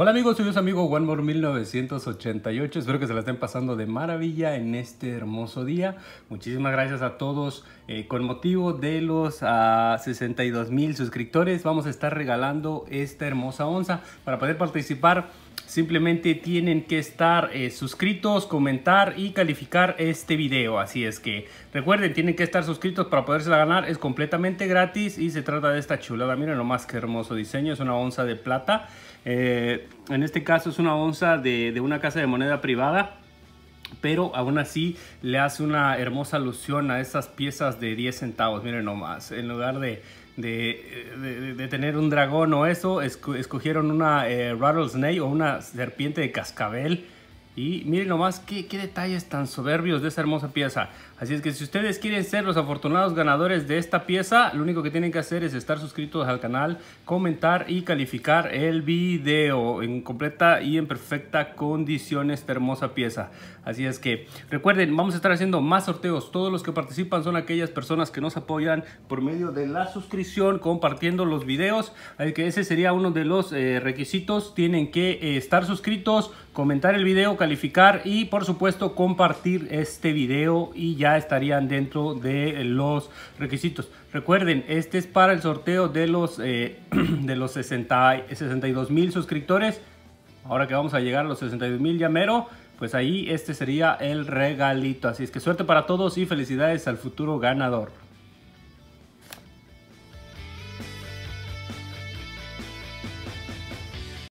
Hola amigos, soy su amigo One 1988. Espero que se la estén pasando de maravilla en este hermoso día. Muchísimas gracias a todos. Eh, con motivo de los 62 ah, mil suscriptores, vamos a estar regalando esta hermosa onza. Para poder participar, Simplemente tienen que estar eh, suscritos, comentar y calificar este video. Así es que recuerden, tienen que estar suscritos para poderse la ganar. Es completamente gratis y se trata de esta chulada. Miren lo más que hermoso diseño. Es una onza de plata. Eh, en este caso es una onza de, de una casa de moneda privada pero aún así le hace una hermosa alusión a esas piezas de 10 centavos, miren nomás, en lugar de, tener un dragón o eso, escogieron una eh, rattlesnake o una serpiente de cascabel y miren nomás qué, qué detalles tan soberbios de esa hermosa pieza. Así es que si ustedes quieren ser los afortunados ganadores de esta pieza, lo único que tienen que hacer es estar suscritos al canal, comentar y calificar el video en completa y en perfecta condición esta hermosa pieza. Así es que recuerden, vamos a estar haciendo más sorteos. Todos los que participan son aquellas personas que nos apoyan por medio de la suscripción, compartiendo los videos. Así que ese sería uno de los eh, requisitos. Tienen que eh, estar suscritos, comentar el video, calificar y por supuesto compartir este video y ya estarían dentro de los requisitos. Recuerden, este es para el sorteo de los, eh, de los 60, 62 mil suscriptores. Ahora que vamos a llegar a los 62 mil ya mero, pues ahí este sería el regalito. Así es que suerte para todos y felicidades al futuro ganador.